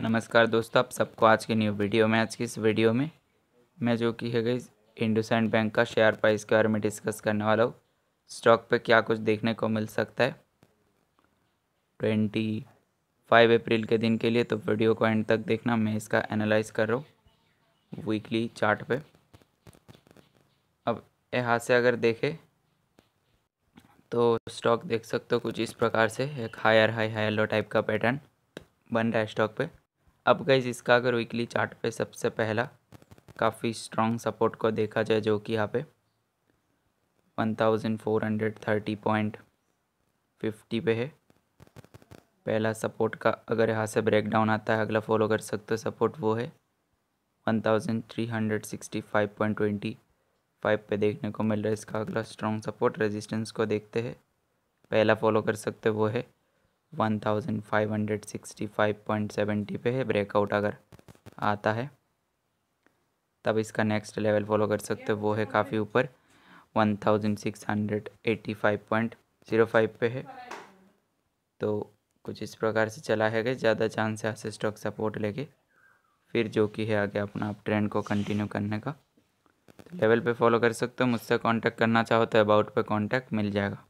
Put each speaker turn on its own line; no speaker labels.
नमस्कार दोस्तों आप सबको आज के न्यू वीडियो में आज की इस वीडियो में मैं जो कि है गई इंडोसैंड बैंक का शेयर प्राइस के बारे में डिस्कस करने वाला हूँ स्टॉक पे क्या कुछ देखने को मिल सकता है ट्वेंटी फाइव अप्रैल के दिन के लिए तो वीडियो को एंड तक देखना मैं इसका एनालाइज कर रहा हूँ वीकली चार्ट पे अब यहाँ से अगर देखें तो स्टॉक देख सकते हो कुछ इस प्रकार से एक higher high higher low type का पैटर्न बन रहा है स्टॉक पे अब गई इसका अगर वीकली चार्ट पे सबसे पहला काफ़ी स्ट्रॉन्ग सपोर्ट को देखा जाए जो कि यहाँ पे फिफ्टी पे है पहला सपोर्ट का अगर यहाँ से ब्रेकडाउन आता है अगला फॉलो कर सकते हो सपोर्ट वो है सिक्सटी फाइव पे देखने को मिल रहा है इसका अगला स्ट्रॉन्ग सपोर्ट रेजिस्टेंस को देखते हैं पहला फॉलो कर सकते वो है one thousand five hundred sixty five point seventy पे ब्रेकआउट अगर आता है तब इसका नेक्स्ट लेवल फॉलो कर सकते हो वो है काफ़ी ऊपर one thousand six hundred five point zero five पे है तो कुछ इस प्रकार से चला है कि ज़्यादा चांस है ऐसे स्टॉक सपोर्ट लेके फिर जो कि है आगे अपना आप ट्रेंड को कंटिन्यू करने का तो लेवल पे फॉलो कर सकते हो मुझसे कांटेक्ट करना चाहो तो अबाउट पे कांटेक्ट मिल जाएगा